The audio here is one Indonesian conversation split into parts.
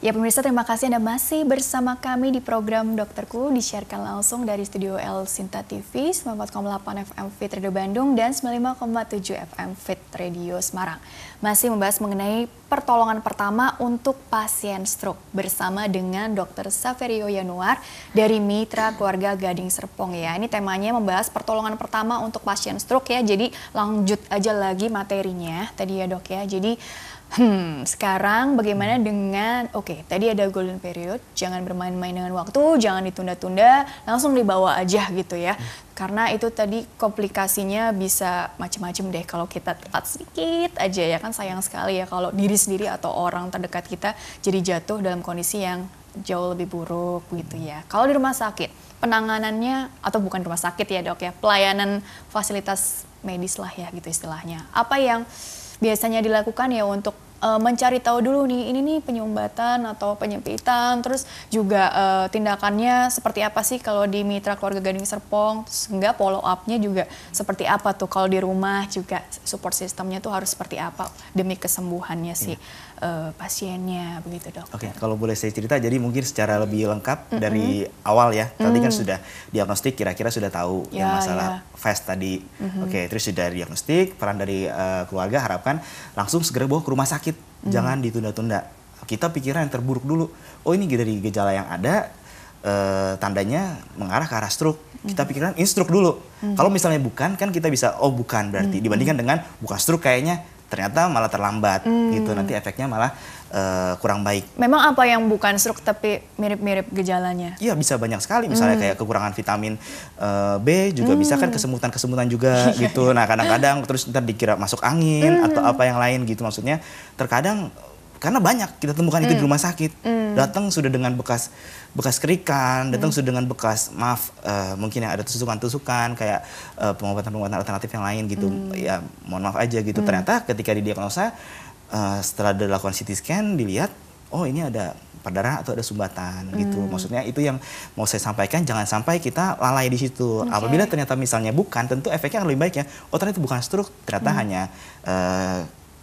Ya pemirsa terima kasih Anda masih bersama kami di program Dokterku disiarkan langsung dari Studio L Sinta TV 94,8 FM Fit Radio Bandung dan 95,7 FM Fit Radio Semarang. Masih membahas mengenai pertolongan pertama untuk pasien stroke bersama dengan Dr. Saverio Yanuar dari Mitra Keluarga Gading Serpong ya. Ini temanya membahas pertolongan pertama untuk pasien stroke ya. Jadi lanjut aja lagi materinya tadi ya dok ya. Jadi Hmm, sekarang bagaimana dengan oke, okay, tadi ada golden period, jangan bermain-main dengan waktu, jangan ditunda-tunda, langsung dibawa aja gitu ya. Hmm. Karena itu tadi komplikasinya bisa macam-macam deh kalau kita telat sedikit aja ya kan sayang sekali ya kalau diri sendiri atau orang terdekat kita jadi jatuh dalam kondisi yang jauh lebih buruk gitu ya. Kalau di rumah sakit, penanganannya atau bukan rumah sakit ya, Dok ya, pelayanan fasilitas medis lah ya gitu istilahnya. Apa yang biasanya dilakukan ya untuk uh, mencari tahu dulu nih ini nih penyumbatan atau penyempitan terus juga uh, tindakannya seperti apa sih kalau di mitra keluarga Gading Serpong enggak follow upnya juga seperti apa tuh kalau di rumah juga support sistemnya tuh harus seperti apa demi kesembuhannya sih. Iya uh, pasiennya begitu dok. Oke, okay, kalau boleh saya cerita, jadi mungkin secara lebih lengkap mm -hmm. dari awal ya. Tadi kan mm. kan sudah diagnostik, kira-kira sudah tahu yeah, yang ya, masalah yeah. fast tadi. Mm -hmm. Oke, okay, terus sudah diagnostik, peran dari uh, keluarga harapkan langsung segera bawa ke rumah sakit, mm -hmm. jangan ditunda-tunda. Kita pikiran yang terburuk dulu. Oh ini dari gejala yang ada, uh, tandanya mengarah ke arah stroke. Kita mm. pikiran instruk dulu. Mm -hmm. Kalau misalnya bukan, kan kita bisa oh bukan berarti mm -hmm. dibandingkan dengan bukan stroke kayaknya ternyata malah terlambat hmm. gitu nanti efeknya malah uh, kurang baik. Memang apa yang bukan stroke tapi mirip-mirip gejalanya? Iya bisa banyak sekali misalnya hmm. kayak kekurangan vitamin uh, B juga hmm. bisa kan hmm. kesemutan-kesemutan juga gitu. Nah kadang-kadang terus ntar dikira masuk angin hmm. atau apa yang lain gitu maksudnya terkadang karena banyak kita temukan mm. itu di hmm. rumah sakit mm. datang sudah dengan bekas bekas kerikan hmm. datang mm. sudah dengan bekas maaf uh, mungkin yang ada tusukan-tusukan kayak uh, pengobatan-pengobatan alternatif yang lain gitu mm. ya mohon maaf aja gitu mm. ternyata ketika didiagnosa uh, setelah dilakukan CT scan dilihat oh ini ada perdarahan atau ada sumbatan mm. gitu. Hmm. Maksudnya itu yang mau saya sampaikan jangan sampai kita lalai di situ. Okay. Apabila ternyata misalnya bukan, tentu efeknya akan lebih baik ya. Oh ternyata bukan stroke, ternyata mm. hanya uh,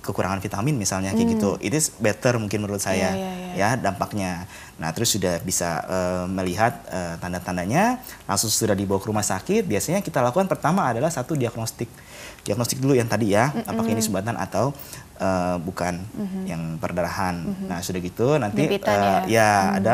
kekurangan vitamin misalnya kayak hmm. gitu it is better mungkin menurut iya, saya yeah, yeah, yeah. ya dampaknya nah terus sudah bisa uh, melihat uh, tanda-tandanya langsung sudah dibawa ke rumah sakit biasanya kita lakukan pertama adalah satu diagnostik diagnostik dulu yang tadi ya mm-hmm. apakah ini sumbatan atau uh, bukan mm-hmm. yang perdarahan mm-hmm. nah sudah gitu nanti uh, ya, ya mm ada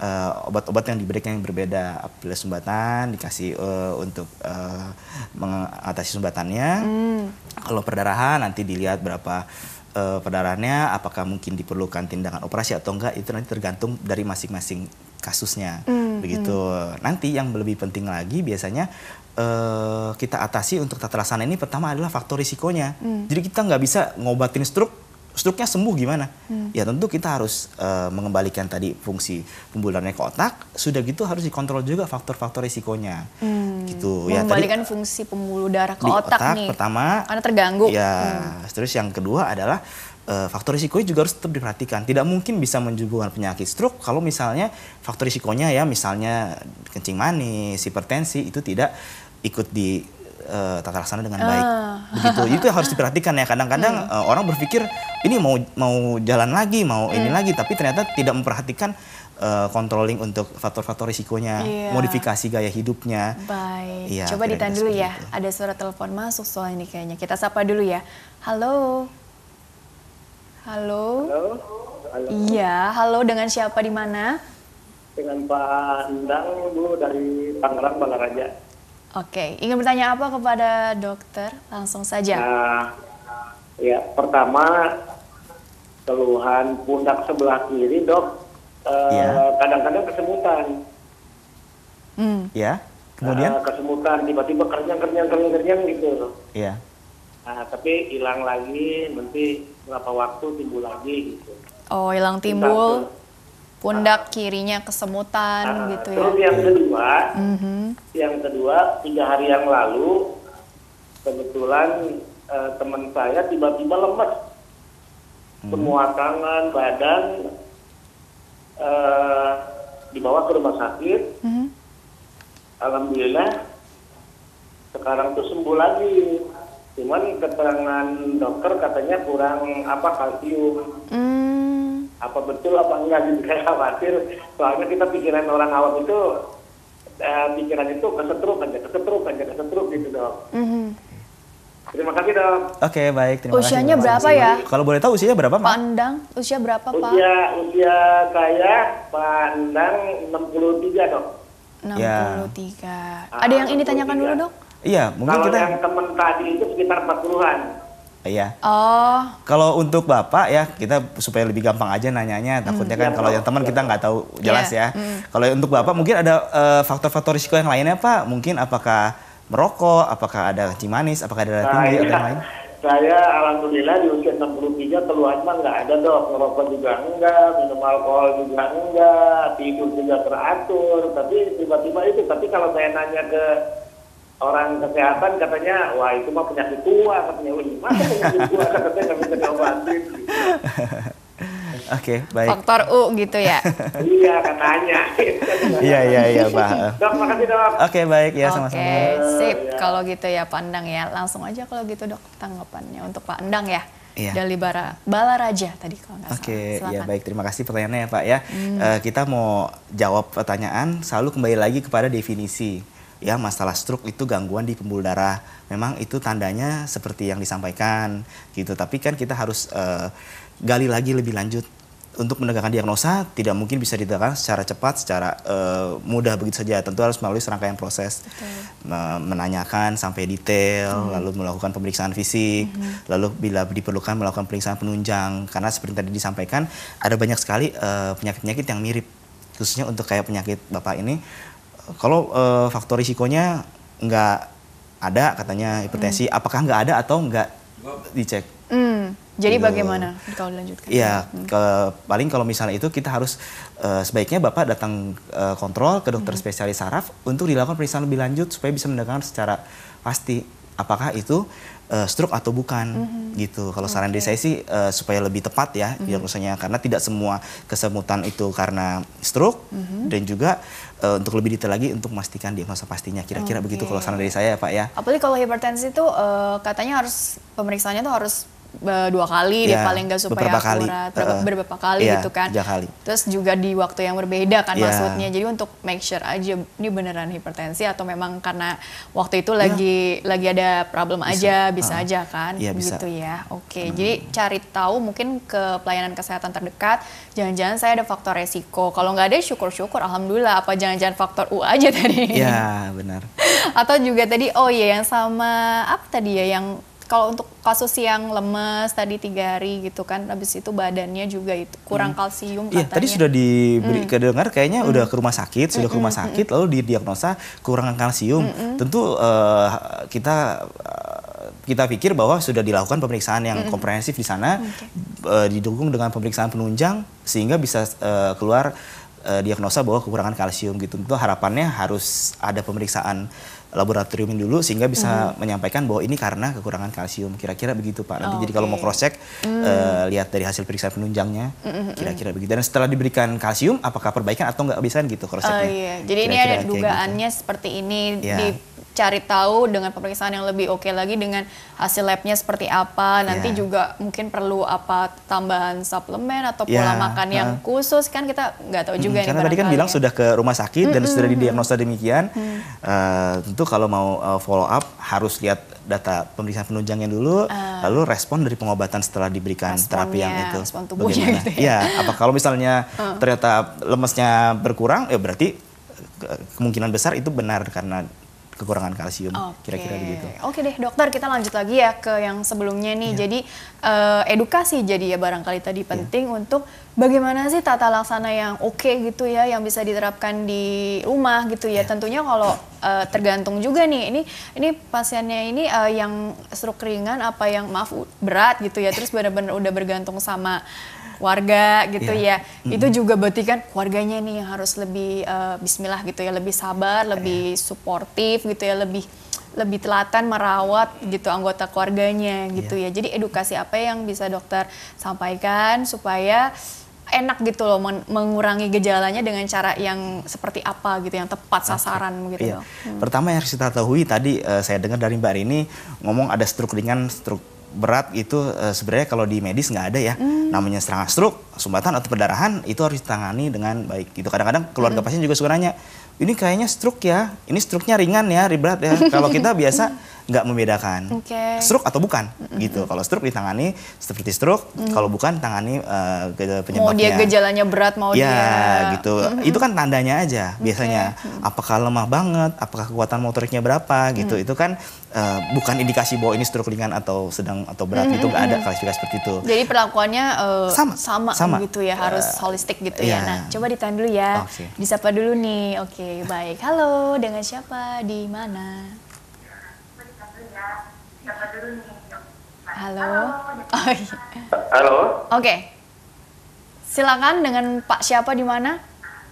uh, obat-obat yang diberikan yang berbeda apabila sumbatan dikasih uh, untuk uh, mengatasi sumbatannya mm. kalau perdarahan nanti dilihat berapa uh, perdarahannya apakah mungkin diperlukan tindakan operasi atau enggak itu nanti tergantung dari masing-masing kasusnya mm, begitu mm. nanti yang lebih penting lagi biasanya uh, kita atasi untuk tata laksana ini pertama adalah faktor risikonya mm. jadi kita nggak bisa ngobatin stroke struknya sembuh gimana? Hmm. Ya tentu kita harus uh, mengembalikan tadi fungsi pembuluhannya ke otak. Sudah gitu harus dikontrol juga faktor-faktor risikonya. Hmm. Gitu. Mengembalikan ya mengembalikan fungsi pembuluh darah ke otak, otak nih. pertama. Karena terganggu. Ya, hmm. terus yang kedua adalah uh, faktor risikonya juga harus tetap diperhatikan. Tidak mungkin bisa menjubuhkan penyakit stroke kalau misalnya faktor risikonya ya misalnya kencing manis, hipertensi itu tidak ikut di uh, tata laksana dengan baik. Uh. Begitu. Itu yang harus diperhatikan ya. Kadang-kadang hmm. uh, orang berpikir ini mau mau jalan lagi, mau hmm. ini lagi, tapi ternyata tidak memperhatikan eh, controlling untuk faktor-faktor risikonya, yeah. modifikasi gaya hidupnya. Baik. Ya, Coba ditandu dulu ya. Itu. Ada suara telepon masuk soal ini kayaknya. Kita sapa dulu ya. Halo. Halo. Halo. Iya, halo dengan siapa di mana? Dengan Pak Endang Bu dari Tangerang Bangaraja. Oke, ingin bertanya apa kepada dokter? Langsung saja. Nah, ya, pertama keluhan pundak sebelah kiri, dok, eh, ya. kadang-kadang yeah. -kadang kesemutan. Mm. Ya, yeah. kemudian? Uh, kesemutan, tiba-tiba kerjang-kerjang-kerjang gitu. Iya. Yeah. Nah, tapi hilang lagi, nanti berapa waktu timbul lagi gitu. Oh, hilang timbul pundak kirinya kesemutan uh, gitu terus ya. Terus yang kedua, mm -hmm. yang kedua tiga hari yang lalu kebetulan uh, teman saya tiba-tiba lemes, mm. semua tangan, badan uh, dibawa ke rumah sakit. Mm -hmm. Alhamdulillah sekarang tuh sembuh lagi. Cuman keterangan dokter katanya kurang apa kalsium. Mm apa betul apa enggak gitu saya khawatir soalnya kita pikiran orang awam itu eh, pikiran itu kesetrum aja kesetrum aja kesetrum gitu dong mm-hmm. terima kasih dong oke okay, baik terima usianya kasih, berapa kasih. ya kalau boleh tahu usianya berapa pak pak Endang usia berapa pak usia usia saya pak Endang 63 dok 63 ya. ada yang ini tanyakan dulu dok Iya, mungkin kalau kita... yang teman tadi itu sekitar 40-an. Iya. Oh. Kalau untuk bapak ya kita supaya lebih gampang aja nanyanya. Hmm. Takutnya kan iya, kalau yang teman kita nggak tahu jelas yeah. ya. Mm. Kalau untuk bapak mungkin ada eh, faktor-faktor uh, risiko yang lainnya pak. Mungkin apakah merokok, apakah ada kencing manis, apakah ada tinggi nah, atau yang lain? Saya alhamdulillah di usia 63 keluhan nggak ada dok. Merokok juga enggak, minum alkohol juga enggak, tidur juga teratur. Tapi tiba-tiba itu. Tapi kalau saya nanya ke orang kesehatan katanya wah itu mah penyakit tua katanya wih masa penyakit tua katanya nggak bisa diobatin Oke, okay, baik. Faktor U gitu ya. iya, katanya. Iya, iya, iya, Pak. Dok, makasih, Dok. Oke, okay, baik ya, sama-sama. Oke, okay, iya. sip. Ya. Kalau gitu ya, Pak Endang ya. Langsung aja kalau gitu, Dok, tanggapannya untuk Pak Endang ya. Iya. Dari Bara, Balaraja tadi kalau nggak salah. Oke, ya baik. Terima kasih pertanyaannya ya Pak ya. Hmm. Uh, kita mau jawab pertanyaan selalu kembali lagi kepada definisi ya masalah stroke itu gangguan di pembuluh darah. Memang itu tandanya seperti yang disampaikan gitu, tapi kan kita harus uh, gali lagi lebih lanjut untuk menegakkan diagnosa tidak mungkin bisa ditegakkan secara cepat, secara uh, mudah begitu saja. Tentu harus melalui serangkaian proses okay. menanyakan sampai detail, hmm. lalu melakukan pemeriksaan fisik, hmm. lalu bila diperlukan melakukan pemeriksaan penunjang. Karena seperti tadi disampaikan, ada banyak sekali eh, penyakit-penyakit uh, yang mirip, khususnya untuk kayak penyakit bapak ini kalau uh, faktor risikonya nggak ada katanya hipertensi, hmm. apakah nggak ada atau nggak dicek? Hmm. Jadi gitu. bagaimana kalau dilanjutkan? Iya, hmm. ke, paling kalau misalnya itu kita harus uh, sebaiknya bapak datang uh, kontrol ke dokter hmm. spesialis saraf untuk dilakukan periksaan lebih lanjut supaya bisa mendengar secara pasti apakah itu uh, stroke atau bukan mm -hmm. gitu. Kalau okay. saran dari saya sih uh, supaya lebih tepat ya mm -hmm. biar karena tidak semua kesemutan itu karena stroke mm -hmm. dan juga uh, untuk lebih detail lagi untuk memastikan diagnosa pastinya. Kira-kira okay. begitu kalau saran dari saya ya Pak ya. Apalagi kalau hipertensi itu uh, katanya harus pemeriksaannya itu harus dua kali ya, deh paling gak supaya beberapa akurat kali. Berapa, uh, berapa kali ya, gitu kan kali. terus juga di waktu yang berbeda kan ya. maksudnya jadi untuk make sure aja ini beneran hipertensi atau memang karena waktu itu ya. lagi ya. lagi ada problem bisa. aja bisa uh, aja kan ya, bisa. gitu ya oke okay. hmm. jadi cari tahu mungkin ke pelayanan kesehatan terdekat jangan-jangan saya ada faktor resiko kalau nggak ada syukur-syukur alhamdulillah apa jangan-jangan faktor U aja tadi ya benar atau juga tadi oh iya yang sama apa tadi ya yang kalau untuk kasus yang lemes tadi tiga hari gitu kan, habis itu badannya juga itu kurang hmm. kalsium katanya. Iya, tadi sudah diberi hmm. kedengar kayaknya hmm. udah ke rumah sakit, hmm. sudah ke rumah hmm, hmm, sakit hmm. lalu didiagnosa kekurangan kalsium. Hmm. hmm. Tentu uh, kita eh, kita pikir bahwa sudah dilakukan pemeriksaan yang hmm. komprehensif di sana, okay. uh, eh, didukung dengan pemeriksaan penunjang sehingga bisa uh, keluar uh, diagnosa bahwa kekurangan kalsium gitu. Tentu harapannya harus ada pemeriksaan laboratorium dulu sehingga bisa mm -hmm. menyampaikan bahwa ini karena kekurangan kalsium kira-kira begitu pak nanti oh, jadi kalau mau cross check mm. e, eh, lihat dari hasil periksa penunjangnya hmm, hmm, hmm. kira-kira mm -hmm. begitu dan setelah diberikan kalsium apakah perbaikan atau nggak bisa gitu cross checknya oh, iya. jadi kira -kira ini ada gitu. dugaannya gitu. seperti ini yeah. di cari tahu dengan pemeriksaan yang lebih oke okay lagi dengan hasil labnya seperti apa. Nanti yeah. juga mungkin perlu apa tambahan suplemen atau pola yeah. makan yang khusus kan kita nggak tahu juga. Hmm, karena tadi kan bilang ya. sudah ke rumah sakit -hmm. dan sudah didiagnosa demikian. Mm. Uh, tentu kalau mau uh, follow up harus lihat data pemeriksaan penunjangnya dulu, uh. lalu respon dari pengobatan setelah diberikan terapi yang itu. Bagaimana? gitu ya. ya apa kalau misalnya uh. ternyata lemesnya berkurang, ya berarti eh, kemungkinan besar itu benar karena kekurangan kalsium. Kira-kira okay. begitu. Oke deh dokter, kita lanjut lagi ya ke yang sebelumnya nih. Yeah. Jadi uh, edukasi jadi ya barangkali tadi iya. penting yeah. untuk bagaimana sih tata laksana yang oke okay gitu ya yang bisa diterapkan di rumah gitu ya. Yeah. Tentunya kalau uh, tergantung juga nih ini ini pasiennya ini uh, yang stroke ringan apa yang maaf berat gitu ya. Terus benar-benar udah bergantung sama warga gitu yeah. ya. Mm. Itu juga berarti kan keluarganya nih yang harus lebih uh, bismillah gitu ya, lebih sabar, lebih yeah. suportif gitu ya, lebih lebih telaten merawat gitu anggota keluarganya gitu yeah. ya. Jadi edukasi apa yang bisa dokter sampaikan supaya enak gitu loh men mengurangi gejalanya dengan cara yang seperti apa gitu yang tepat sasaran okay. gitu. Iya. Hmm. Pertama yang harus kita ketahui tadi uh, saya dengar dari Mbak Rini ngomong ada struk ringan, struk berat itu e, sebenarnya kalau di medis nggak ada ya. mm. Namanya serangan stroke, sumbatan atau perdarahan itu harus ditangani dengan baik. Itu kadang-kadang keluarga mm. pasien juga suka nanya, ini kayaknya stroke ya, ini stroke-nya ringan ya, ribet ya. kalau kita biasa nggak membedakan okay. stroke atau bukan mm-hmm. gitu. Kalau stroke ditangani seperti stroke, mm-hmm. kalau bukan tangani uh, eh, penyebabnya. Mau dia gejalanya berat mau ya, dia gitu. Mm-hmm. Itu kan tandanya aja biasanya. Okay. Apakah lemah banget, apakah kekuatan motoriknya berapa gitu. Mm-hmm. Itu kan uh, bukan indikasi bahwa ini stroke ringan atau sedang atau berat mm-hmm. itu nggak ada klasifikasi seperti itu. Jadi perlakuannya uh, sama. sama sama gitu ya, harus uh, holistik gitu yeah. ya. Iya. Nah, coba ditanya dulu ya. Okay. Disapa dulu nih. Oke, okay, baik. Halo, dengan siapa? Di mana? Halo. Halo. Oh, iya. Oke. Okay. Silakan dengan Pak siapa di mana?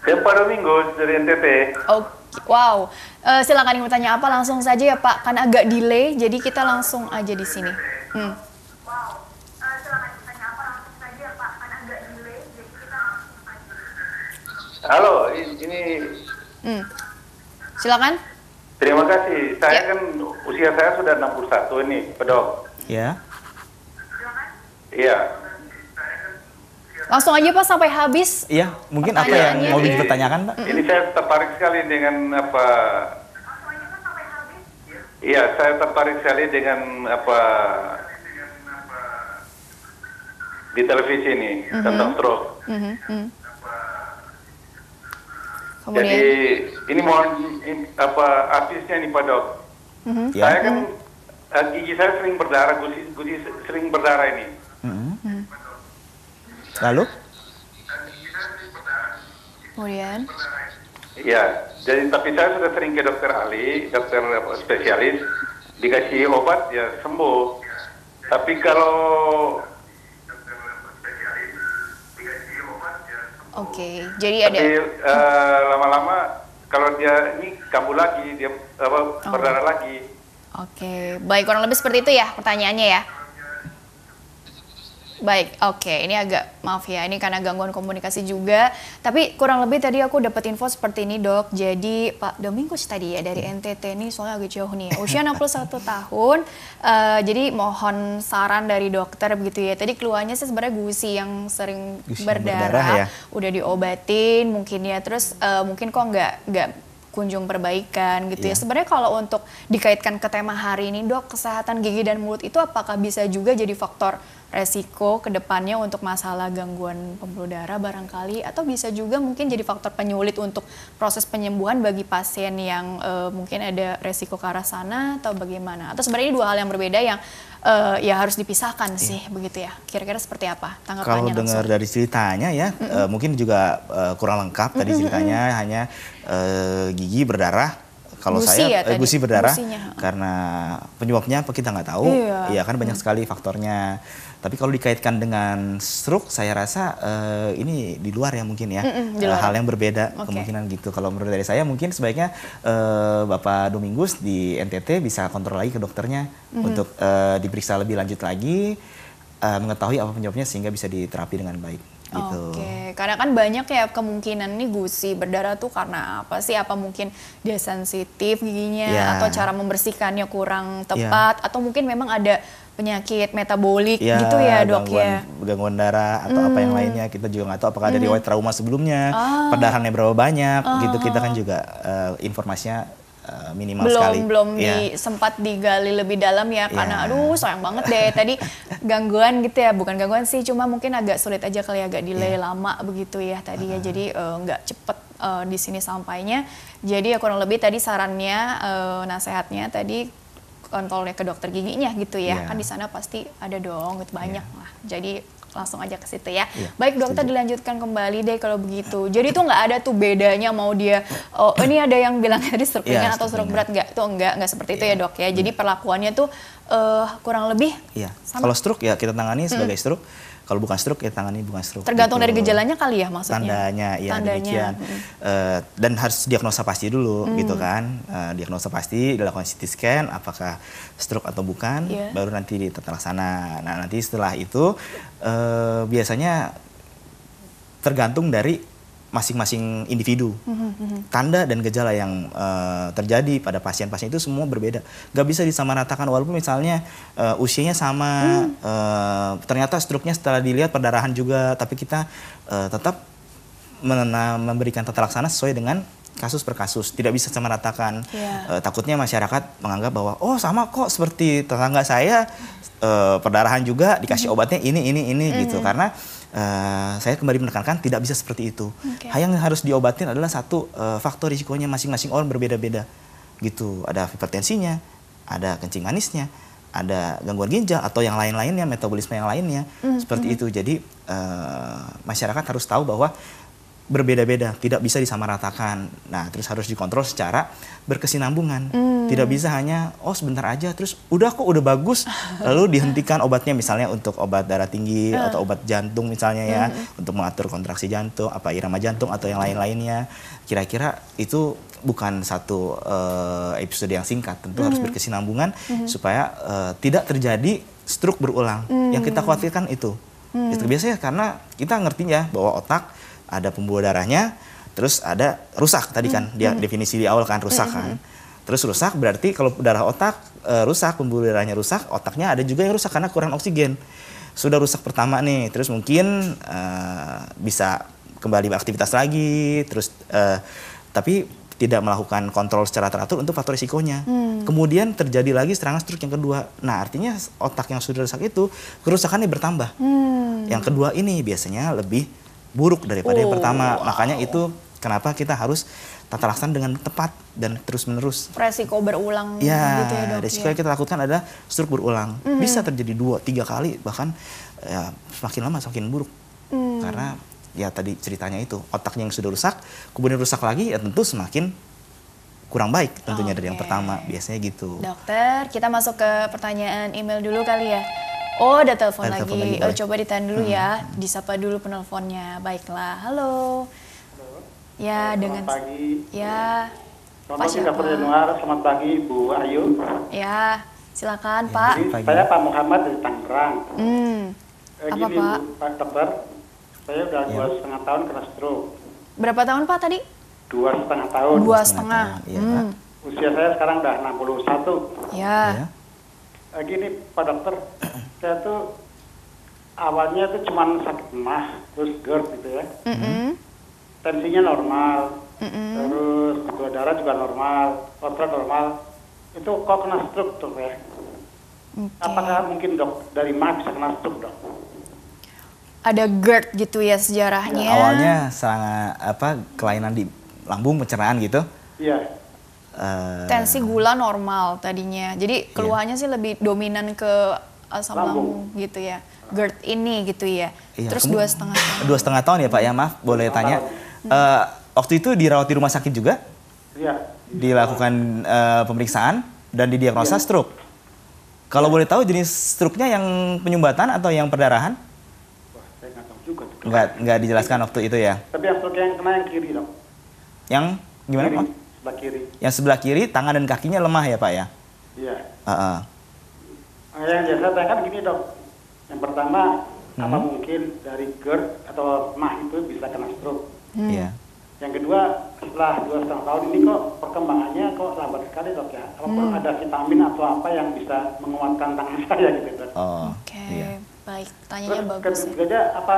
Saya Pak Domingo dari NTT. Okay. wow. Uh, silakan ingin bertanya apa langsung saja ya Pak, karena agak delay, jadi kita langsung aja di sini. Hmm. Eh, ya, Halo, ini. Hmm. Silakan. Terima kasih. Saya ya. kan usia saya sudah 61 ini, pedok. Ya. Iya. Langsung aja Pak sampai habis. Iya, mungkin apa yang mau ini, dipertanyakan Pak? Ini saya tertarik sekali dengan apa Iya, saya tertarik sekali dengan apa di televisi ini mm -hmm. tentang stroke. Mm -hmm. Mm. -hmm. Jadi ini mohon ini, apa artisnya nih Pak Dok? hmm Saya kan uh, gigi saya sering berdarah, gusi, gusi sering berdarah ini. Mm-hmm. mm-hmm. Lalu? Kemudian? ya, jadi tapi saya sudah sering ke dokter ahli, dokter spesialis, dikasih obat ya sembuh. Tapi kalau Oke, okay. jadi ada. Tapi eh, lama-lama kalau dia ini kamu lagi dia apa, oh. berdarah lagi. Oke, okay. baik kurang lebih seperti itu ya pertanyaannya ya. Baik, oke. Okay. Ini agak maaf ya, ini karena gangguan komunikasi juga. Tapi kurang lebih tadi aku dapat info seperti ini dok. Jadi Pak Domingus tadi ya dari hmm. NTT ini soalnya agak jauh nih. Ya. Usia 61 tahun, uh, jadi mohon saran dari dokter begitu ya. Tadi keluarnya sih sebenarnya gusi yang sering gusi berdarah, berdarah ya. udah diobatin mungkin ya. Terus uh, mungkin kok nggak nggak kunjung perbaikan gitu yeah. ya. Iya. Sebenarnya kalau untuk dikaitkan ke tema hari ini dok, kesehatan gigi dan mulut itu apakah bisa juga jadi faktor resiko kedepannya untuk masalah gangguan pembuluh darah barangkali atau bisa juga mungkin jadi faktor penyulit untuk proses penyembuhan bagi pasien yang e, mungkin ada resiko ke arah sana atau bagaimana atau sebenarnya ini dua hal yang berbeda yang uh, ya harus dipisahkan iya. sih begitu ya. Kira-kira seperti apa tanggapannya? Kalau dengar dari ceritanya ya, mm -mm. Uh, mungkin juga uh, kurang lengkap mm -mm. tadi ceritanya mm -mm. hanya uh, gigi berdarah kalau saya ya, gusi berdarah Businya. karena penyebabnya apa kita nggak tahu iya. ya kan banyak mm. sekali faktornya tapi kalau dikaitkan dengan stroke, saya rasa uh, ini di luar ya mungkin ya, mm -mm, uh, hal yang berbeda okay. kemungkinan gitu. Kalau menurut dari saya mungkin sebaiknya uh, Bapak Domingus di NTT bisa kontrol lagi ke dokternya mm -hmm. untuk uh, diperiksa lebih lanjut lagi uh, mengetahui apa penyebabnya sehingga bisa diterapi dengan baik. Gitu. Oke, karena kan banyak ya kemungkinan nih gusi berdarah tuh karena apa sih? Apa mungkin dia sensitif giginya yeah. atau cara membersihkannya kurang iya. tepat yeah. atau mungkin memang ada penyakit metabolik yeah, gitu ya dok gangguan, ya gangguan darah atau hmm. apa yang hmm. lainnya kita juga nggak tahu apakah ada hmm. riwayat trauma sebelumnya ah. perdarahannya berapa banyak ah. gitu kita kan ah. juga uh, informasinya Eh, minimal belum, sekali. Belum ya. di, sempat digali lebih dalam ya karena iya. aduh sayang banget deh tadi gangguan gitu ya bukan gangguan sih cuma mungkin agak sulit aja kali ya, agak iya. delay ya. lama begitu ya tadi uh -huh. ya jadi eh, nggak uh, cepet uh, di sini sampainya. Jadi ya kurang lebih tadi sarannya uh, nasehatnya tadi kontrolnya ke dokter giginya gitu ya yeah. kan di sana pasti ada dong gitu banyak yeah. lah. Jadi langsung aja ke situ ya. ya Baik dokter setuju. dilanjutkan kembali deh kalau begitu. Jadi tuh nggak ada tuh bedanya mau dia oh ini ada yang bilang tadi stroke ringan ya, iya, atau stroke berat nggak tuh nggak nggak seperti ya. itu ya iya. dok ya. Jadi hmm. perlakuannya tuh uh, kurang lebih. Iya. Kalau stroke ya kita tangani sebagai hmm. stroke kalau bukan stroke ya tangani bukan stroke. Tergantung gitu. dari gejalanya kali ya maksudnya. Tandanya, ya Tandanya. demikian. Hmm. Uh, dan harus diagnosa pasti dulu hmm. gitu kan. Uh, diagnosa pasti dilakukan CT scan apakah stroke atau bukan, yeah. baru nanti sana. Nah nanti setelah itu uh, biasanya tergantung dari masing-masing individu. Mm-hmm. Tanda dan gejala yang uh, terjadi pada pasien-pasien itu semua berbeda. Gak bisa disamaratakan walaupun misalnya uh, usianya sama, mm. uh, ternyata struknya setelah dilihat perdarahan juga, tapi kita uh, tetap memberikan tata laksana sesuai dengan kasus per kasus, tidak bisa semeratakan. Yeah. Iya. uh, takutnya masyarakat menganggap bahwa oh sama kok seperti tetangga saya uh, perdarahan juga dikasih mm -hmm. obatnya ini ini ini mm -hmm. gitu karena Uh, saya kembali menekankan tidak bisa seperti itu. Okay. Yang harus diobatin adalah satu uh, faktor risikonya masing-masing orang berbeda-beda gitu. Ada hipertensinya, ada kencing manisnya, ada gangguan ginjal atau yang lain-lainnya metabolisme yang lainnya mm -hmm. seperti mhm. itu. Jadi uh, masyarakat harus tahu bahwa berbeda-beda, tidak bisa disamaratakan. Nah, terus harus dikontrol secara berkesinambungan. Hmm. Tidak bisa hanya oh sebentar aja terus udah kok udah bagus lalu dihentikan obatnya misalnya untuk obat darah tinggi uh. atau obat jantung misalnya ya hmm. untuk mengatur kontraksi jantung, apa irama jantung atau yang lain-lainnya. Kira-kira itu bukan satu uh, episode yang singkat, tentu hmm. harus berkesinambungan hmm. supaya uh, tidak terjadi stroke berulang. Hmm. Yang kita hmm. khawatirkan itu. Hmm. Itu biasanya karena kita ngerti ya bahwa otak ada pembuluh darahnya, terus ada rusak tadi kan dia definisi di awal kan rusak kan. Terus rusak berarti kalau darah otak e, rusak, pembuluh darahnya rusak, otaknya ada juga yang rusak karena kurang oksigen. Sudah rusak pertama nih, terus mungkin e, bisa kembali beraktivitas lagi, terus e, tapi tidak melakukan kontrol secara teratur untuk faktor risikonya. Hmm. Kemudian terjadi lagi serangan stroke yang kedua. Nah, artinya otak yang sudah rusak itu kerusakannya bertambah. Hmm. Yang kedua ini biasanya lebih buruk daripada oh. yang pertama. Oh, Makanya itu kenapa kita harus tata laksana dengan tepat dan terus menerus. Resiko berulang ya, gitu ya dok. Resiko ya. yang kita takutkan adalah stroke berulang. Mm -hmm. Bisa terjadi dua, tiga kali bahkan ya, semakin lama semakin buruk. Mm. Karena ya tadi ceritanya itu otaknya yang sudah rusak, kemudian rusak lagi ya tentu semakin kurang baik tentunya okay. dari yang pertama biasanya gitu. Dokter, kita masuk ke pertanyaan email dulu kali ya. Oh, ada telepon lagi. lagi. Oh, coba ditahan dulu hmm. ya. Disapa dulu penelponnya. Baiklah. Halo. Halo. Ya, selamat dengan pagi. Ya. Pak siapa? Ya? Januar. Selamat pagi, Bu Ayu. Ya, silakan, ya, Pak. Pagi. saya Pak Muhammad dari Tangerang. Hmm. Eh, Apa, gini, Pak? Pak Tebar, saya udah ya. dua setengah tahun kena stroke. Berapa tahun, Pak, tadi? Dua setengah tahun. Dua setengah. Iya, hmm. Pak. Usia saya sekarang udah 61. Ya. ya. Eh, gini Pak Dokter, saya tuh awalnya tuh cuman sakit mah, terus GERD gitu ya. Mm -hmm. Tensinya normal, mm -hmm. terus gula darah juga normal, kolesterol normal. Itu kok kena stroke tuh ya? Okay. Apakah mungkin dok dari mah bisa kena stroke dok? Ada GERD gitu ya sejarahnya? Ya, awalnya serangan apa kelainan di lambung pencernaan gitu. Iya. Eh, Tensi gula normal tadinya. Jadi iya. keluhannya iya. sih lebih dominan ke asam eh, lambung gitu ya. GERD ini gitu ya. Iya, Terus dua setengah tahun. Dua setengah tahun ya Pak ya, maaf boleh tanya. Uh, waktu itu dirawat di rumah sakit juga? Iya. Dilakukan uh, pemeriksaan dan didiagnosa iya. stroke. Kalau iya. boleh tahu jenis struknya yang penyumbatan atau yang perdarahan? Enggak, enggak dijelaskan waktu itu ya? Tapi yang stroke yang kena yang kiri dong. Yang gimana kiri. Pak? sebelah kiri. Yang sebelah kiri, tangan dan kakinya lemah ya Pak ya? Iya. Uh -uh. Yang biasa kan gini dok, yang pertama hmm. apa mungkin dari GERD atau mah itu bisa kena stroke? Hmm. Yeah. Yang kedua, setelah dua setengah tahun ini kok perkembangannya kok lambat sekali dok ya? Apa hmm. ada vitamin atau apa yang bisa menguatkan tangan saya gitu dok? Oh, Oke, okay. iya. baik. Tanyanya Terus, bagus. Terus ya. apa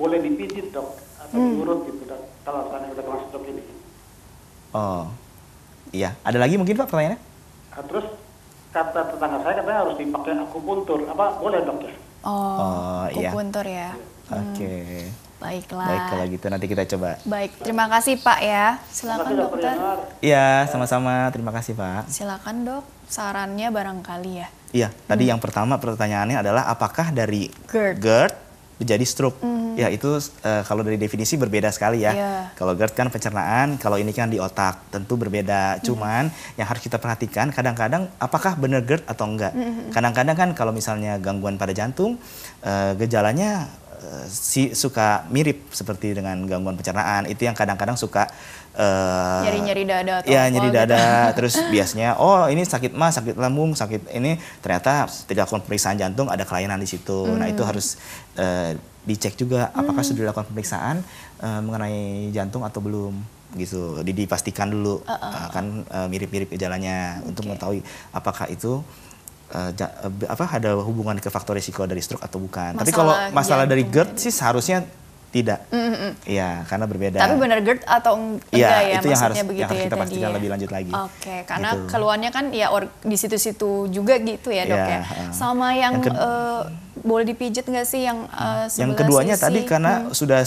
boleh dipijit dok atau hmm. diurut gitu dok? Kalau saya udah kena stroke ini. Oh, Iya. Ada lagi mungkin Pak pertanyaannya? Ah, terus kata tetangga saya katanya harus dipakai akupuntur. Apa boleh dokter? Oh, oh akupuntur iya. ya. Oke. Okay. Hmm. Baiklah. Baik kalau gitu nanti kita coba. Baik, terima kasih Pak ya. Silakan kasih, dokter. Iya, sama-sama. Terima kasih Pak. Silakan dok, sarannya barangkali ya. Iya, tadi hmm. yang pertama pertanyaannya adalah apakah dari GERD, GERD menjadi stroke. Mm. Ya itu uh, kalau dari definisi berbeda sekali ya. Yeah. Kalau GERD kan pencernaan, kalau ini kan di otak, tentu berbeda. Mm-hmm. Cuman yang harus kita perhatikan kadang-kadang apakah benar GERD atau enggak. Mm-hmm. Kadang-kadang mm. kan kalau misalnya gangguan pada jantung, uh, gejalanya uh, si suka mirip seperti dengan gangguan pencernaan. Itu yang kadang-kadang suka nyeri eh, nyeri-nyeri dada atau ya nyeri gitu. dada gitu. terus biasanya oh ini sakit mah sakit lambung sakit ini ternyata tidak dilakukan pemeriksaan jantung ada kelainan di situ hmm. nah itu hmm. harus uh, dicek juga apakah hmm. sudah dilakukan pemeriksaan uh, mengenai jantung atau belum gitu didipastikan dipastikan dulu uh, uh, ah, uh. kan uh, mirip-mirip gejalanya okay. untuk mengetahui apakah itu uh, apa ada hubungan ke faktor risiko dari stroke atau bukan. Masalah Tapi kalau masalah dari GERD sih seharusnya tidak. Mm-hmm. Ya, karena berbeda. Tapi benar GERD atau iya, enggak ya? ya itu yang harus, begitu yang harus ya kita ya, pastikan ya? lebih lanjut lagi. Oke, okay, karena gitu. keluarnya kan ya or, di situ-situ juga gitu ya dok iya, ya. ya. Sama yang, yang ke- uh, boleh dipijit nggak sih yang uh, yang keduanya sisi? tadi karena hmm. sudah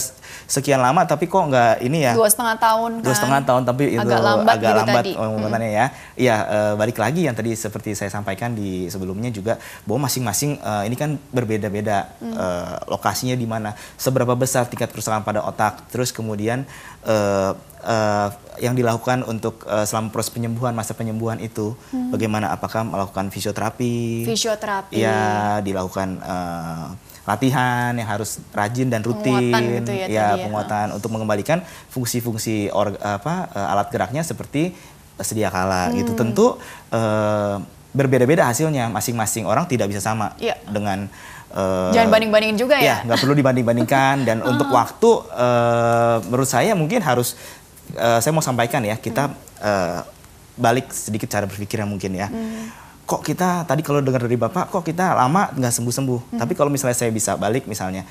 sekian lama tapi kok nggak ini ya dua setengah tahun kan? dua setengah tahun tapi itu agak lambat, agak gitu lambat oh, hmm. ya iya uh, balik lagi yang tadi seperti saya sampaikan di sebelumnya juga bahwa masing-masing uh, ini kan berbeda-beda hmm. uh, lokasinya di mana seberapa besar tingkat kerusakan pada otak terus kemudian uh, uh, yang dilakukan untuk uh, selama proses penyembuhan masa penyembuhan itu hmm. bagaimana apakah melakukan fisioterapi fisioterapi ya dilakukan uh, latihan yang harus rajin dan rutin penguatan gitu ya, iya, ya penguatan ya. untuk mengembalikan fungsi-fungsi apa alat geraknya seperti sedia kala hmm. gitu tentu uh, berbeda-beda hasilnya masing-masing orang tidak bisa sama ya. dengan Uh, Jangan banding-bandingin juga ya? Ya, nggak perlu dibanding-bandingkan. Dan untuk waktu, uh, menurut saya mungkin harus Eh, saya mau sampaikan ya kita hmm. uh, balik sedikit cara berpikirnya mungkin ya. Hmm. Kok kita tadi kalau dengar dari bapak kok kita lama nggak sembuh sembuh. Hmm. Tapi kalau misalnya saya bisa balik misalnya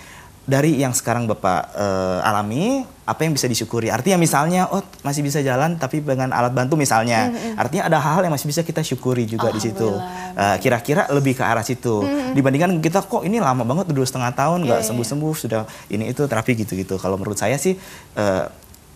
dari yang sekarang bapak uh, alami apa yang bisa disyukuri artinya misalnya oh masih bisa jalan tapi dengan alat bantu misalnya -hmm. hmm. artinya ada hal-hal yang masih bisa kita syukuri juga di situ uh, kira-kira lebih ke arah situ hmm, -hmm. dibandingkan kita kok ini lama banget dua setengah tahun nggak yeah, iya. sembuh-sembuh yeah. sudah ini itu terapi gitu-gitu kalau menurut saya sih uh,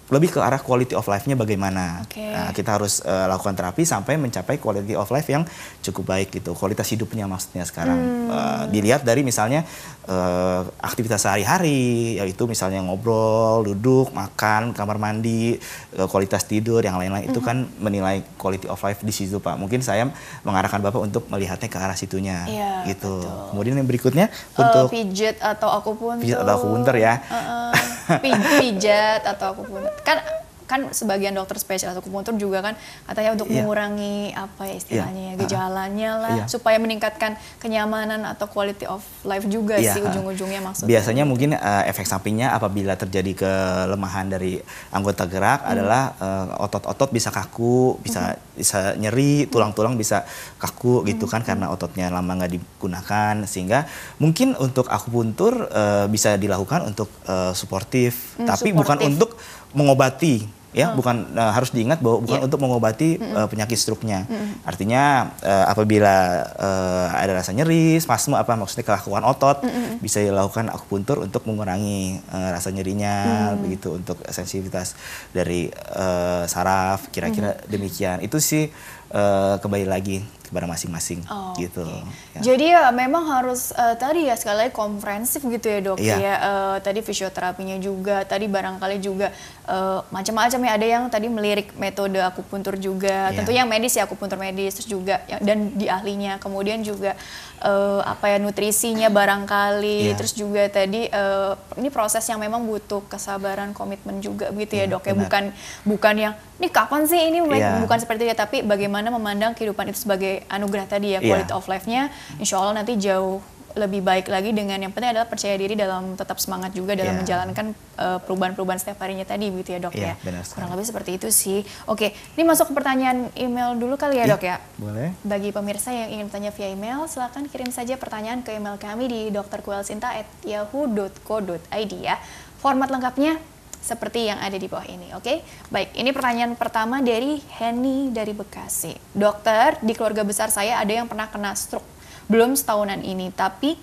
lebih ke arah quality of life-nya bagaimana. Okay. Nah, kita harus uh, lakukan terapi sampai mencapai quality of life yang cukup baik gitu. Kualitas hidupnya maksudnya sekarang hmm. uh, dilihat dari misalnya uh, aktivitas sehari-hari yaitu misalnya ngobrol, duduk, makan, kamar mandi, uh, kualitas tidur, yang lain-lain hmm. itu kan menilai quality of life di situ Pak. Mungkin saya mengarahkan Bapak untuk melihatnya ke arah situnya Yeah, gitu. Betul. Kemudian yang berikutnya uh, untuk pijat atau aku pun. Pijat atau akupuntur ya. Uh -uh. pijat atau apapun kan kan sebagian dokter spesialis akupunktur juga kan katanya untuk yeah. mengurangi apa ya iya. istilahnya yeah. ya gejalanya lah yeah. supaya meningkatkan kenyamanan atau quality of life juga yeah. sih ujung-ujungnya maksudnya. Biasanya mungkin uh, efek sampingnya apabila terjadi kelemahan dari anggota gerak hmm. adalah eh, otot-otot uh, bisa kaku, bisa -hmm. bisa nyeri, hmm. tulang-tulang bisa kaku gitu hmm. kan karena hmm. ototnya lama nggak digunakan sehingga mungkin untuk akupuntur uh, eh, bisa dilakukan untuk uh, suportif hmm, tapi supportive. bukan untuk mengobati ya hmm. bukan uh, harus diingat bahwa bukan yeah. untuk mengobati -hmm. uh, penyakit struknya. nya -hmm. Artinya uh, apabila uh, ada rasa nyeri, spasme apa maksudnya kelakuan otot -hmm. bisa dilakukan akupuntur untuk mengurangi uh, rasa nyerinya hmm. begitu untuk sensitivitas dari uh, saraf kira-kira -hmm. demikian. Itu sih uh, kembali lagi kepada masing-masing oh, gitu. Okay. Ya. Jadi ya memang harus uh, tadi ya sekali lagi komprehensif gitu ya dok yeah. ya. Uh, tadi fisioterapinya juga, tadi barangkali juga uh, macam-macam ya ada yang tadi melirik metode akupuntur juga, yeah. tentunya yang medis ya akupuntur medis terus juga ya, dan di ahlinya, kemudian juga uh, apa ya nutrisinya barangkali yeah. terus juga tadi uh, ini proses yang memang butuh kesabaran komitmen juga gitu ya iya, dok ya bukan bukan yang ini kapan sih ini yeah. bukan seperti itu ya tapi bagaimana memandang kehidupan itu sebagai anugerah tadi ya iya. quality yeah. of life-nya insya Allah nanti jauh lebih baik lagi dengan yang penting adalah percaya diri dalam tetap semangat juga dalam yeah. menjalankan eh, perubahan-perubahan setiap harinya tadi gitu ya dok yeah, ya benar kurang lebih seperti itu sih oke ini masuk ke pertanyaan email dulu kali ya iya, dok ya boleh bagi pemirsa yang ingin bertanya via email silahkan kirim saja pertanyaan ke email kami di drkuelsinta@yahoo.co.id ya format lengkapnya seperti yang ada di bawah ini, oke? Okay? Baik, ini pertanyaan pertama dari Henny dari Bekasi. Dokter, di keluarga besar saya ada yang pernah kena stroke belum setahunan ini tapi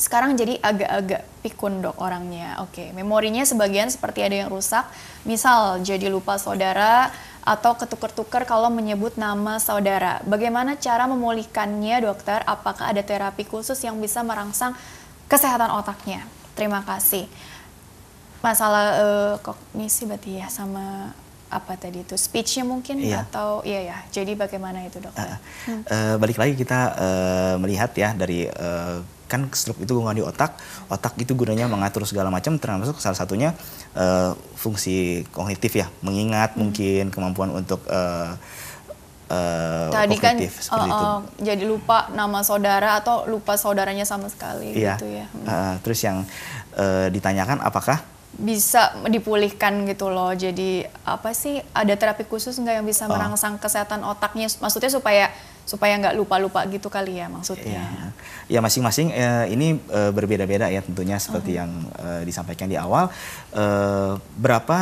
sekarang jadi agak-agak pikun dok orangnya. Oke, okay. memorinya sebagian seperti ada yang rusak. Misal jadi lupa saudara atau ketuker-tuker kalau menyebut nama saudara. Bagaimana cara memulihkannya dokter? Apakah ada terapi khusus yang bisa merangsang kesehatan otaknya? Terima kasih. Masalah uh, kognisi berarti ya sama apa tadi itu speechnya mungkin iya. atau iya ya jadi bagaimana itu dokter? Uh, balik lagi kita uh, melihat ya dari uh, kan stroke itu gangguan di otak otak itu gunanya mengatur segala macam termasuk salah satunya uh, fungsi kognitif ya mengingat hmm. mungkin kemampuan untuk uh, Uh, Tadi kan, kognitif, kan seperti uh, jadi lupa nama saudara atau lupa saudaranya sama sekali iya. gitu ya. Hmm. Uh, terus yang uh, ditanyakan apakah bisa dipulihkan gitu loh. Jadi apa sih ada terapi khusus nggak yang bisa ah. merangsang oh. kesehatan otaknya? Maksudnya supaya supaya nggak lupa-lupa gitu kali ya maksudnya. Ya, ya masing-masing ya, ini eh, berbeda-beda ya tentunya seperti uh-huh. yang eh, disampaikan di awal berapa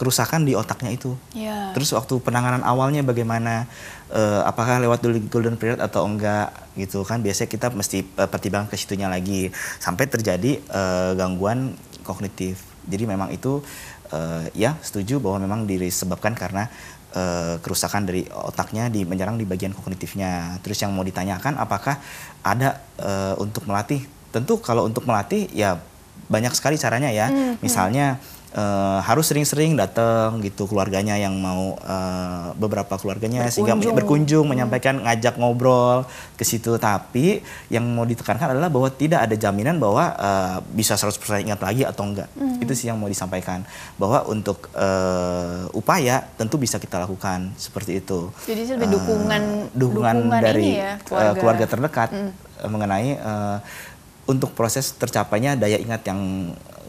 kerusakan di otaknya itu. Yeah. Terus waktu penanganan awalnya bagaimana apakah lewat golden period atau enggak gitu kan biasanya kita mesti pertimbangkan ke situnya lagi sampai terjadi gangguan kognitif. Jadi memang itu uh, ya setuju bahwa memang disebabkan karena uh, kerusakan dari otaknya di menyerang di bagian kognitifnya. Terus yang mau ditanyakan apakah ada uh, untuk melatih? Tentu kalau untuk melatih ya banyak sekali caranya ya. Mm -hmm. Misalnya Eh, harus sering-sering datang gitu keluarganya yang mau uh, beberapa keluarganya berkunjung. sehingga berkunjung hmm. menyampaikan ngajak ngobrol ke situ tapi yang mau ditekankan adalah bahwa tidak ada jaminan bahwa uh, bisa 100% ingat lagi atau enggak hmm. itu sih yang mau disampaikan bahwa untuk uh, upaya tentu bisa kita lakukan seperti itu jadi lebih uh, dukungan dukungan, dukungan dari ya, keluarga. Uh, keluarga terdekat hmm. mengenai uh, untuk proses tercapainya daya ingat yang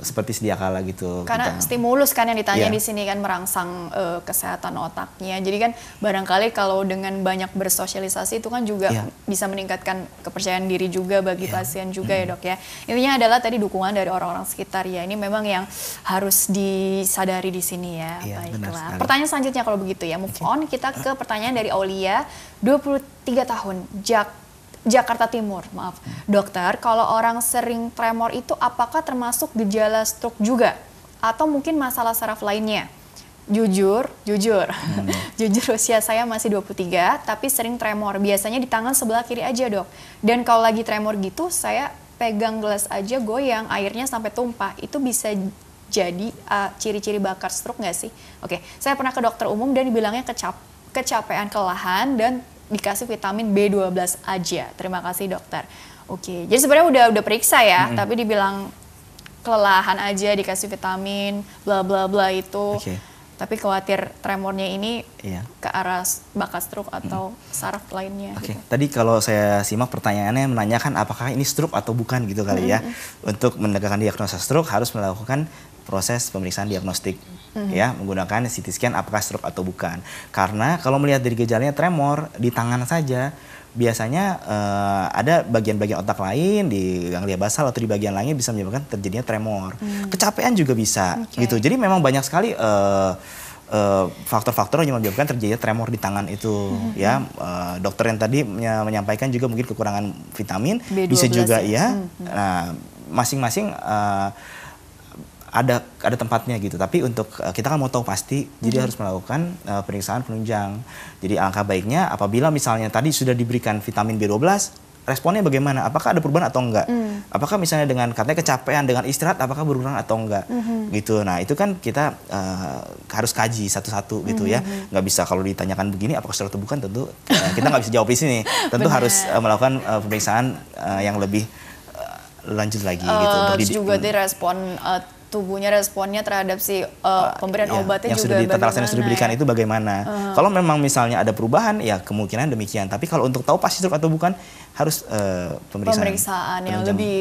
seperti sedia kala gitu. Karena kita. stimulus kan yang ditanya yeah. di sini kan merangsang uh, kesehatan otaknya. Jadi kan barangkali kalau dengan banyak bersosialisasi itu kan juga yeah. bisa meningkatkan kepercayaan diri juga bagi yeah. pasien juga mm. ya dok ya. Intinya adalah tadi dukungan dari orang-orang sekitar ya. Ini memang yang harus disadari di sini ya. Yeah, iya, Baiklah. Pertanyaan selanjutnya kalau begitu ya move okay. on kita ke pertanyaan dari Aulia 23 tahun Jakarta Jakarta Timur, maaf. Dokter, kalau orang sering tremor itu apakah termasuk gejala stroke juga? Atau mungkin masalah saraf lainnya? Jujur, jujur. Hmm. jujur usia saya masih 23, tapi sering tremor. Biasanya di tangan sebelah kiri aja, Dok. Dan kalau lagi tremor gitu, saya pegang gelas aja goyang, airnya sampai tumpah. Itu bisa jadi ciri eh, ciri-ciri bakar stroke nggak sih? Oke, okay. saya pernah ke dokter umum dan dibilangnya kecap, kecapean kelahan dan dikasih vitamin B12 aja. Terima kasih dokter. Oke, jadi sebenarnya udah udah periksa ya, mm -hmm. tapi dibilang kelelahan aja dikasih vitamin, bla bla bla itu. Okay. Tapi khawatir tremornya ini iya. ke arah bakat stroke atau -hmm. saraf lainnya. Oke, okay. gitu. tadi kalau saya simak pertanyaannya menanyakan apakah ini stroke atau bukan gitu kali -hmm. ya. Untuk menegakkan diagnosa stroke harus melakukan proses pemeriksaan diagnostik hmm. ya menggunakan CT scan apakah stroke atau bukan. Karena kalau melihat dari gejalanya tremor di tangan saja biasanya uh, ada bagian-bagian otak lain di ganglia basal atau di bagian lainnya bisa menyebabkan terjadinya tremor. Hmm. Kecapean juga bisa okay. gitu. Jadi memang banyak sekali uh, faktor-faktor uh, yang menyebabkan terjadinya tremor di tangan itu mm -hmm. ya uh, dokter yang tadi menyampaikan juga mungkin kekurangan vitamin B12 bisa juga ya, ya. Mm -hmm. nah masing-masing uh, ada ada tempatnya gitu. Tapi untuk uh, kita kan mau tahu pasti, hmm. jadi mhm. harus melakukan uh, eh, periksaan penunjang. Jadi angka baiknya apabila misalnya tadi sudah diberikan vitamin B12, responnya bagaimana? Apakah ada perubahan atau enggak? Hmm. Apakah misalnya dengan katanya kecapean dengan istirahat apakah berkurang atau enggak? Hmm. Gitu. Nah, itu kan kita uh, harus kaji satu-satu gitu hmm. ya. Mhm. Nggak bisa kalau ditanyakan begini apakah sudah bukan tentu uh, kita nggak bisa jawab di sini. Tentu Bener. harus uh, melakukan uh, pemeriksaan uh, yang lebih lanjut lagi uh, gitu untuk juga direspon uh, tubuhnya responnya terhadap si uh, pemberian ya, obatnya yang juga sudah yang sudah diberikan itu bagaimana. Uh. Kalau memang misalnya ada perubahan ya kemungkinan demikian. Tapi kalau untuk tahu pasti stroke atau bukan harus uh, pemeriksaan, pemeriksaan yang lebih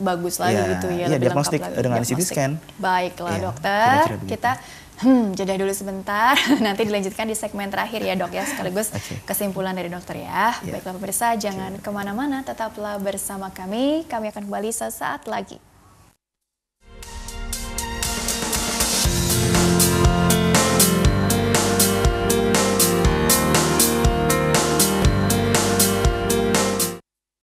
bagus lagi ya, gitu ya. Iya, diagnostik dengan CT scan. Baiklah ya, dokter, kita Hmm, jeda dulu sebentar. Nanti dilanjutkan di segmen terakhir ya dok ya, sekaligus okay. kesimpulan dari dokter ya. ya. Baiklah pemirsa, jangan okay. kemana-mana, tetaplah bersama kami. Kami akan kembali sesaat lagi.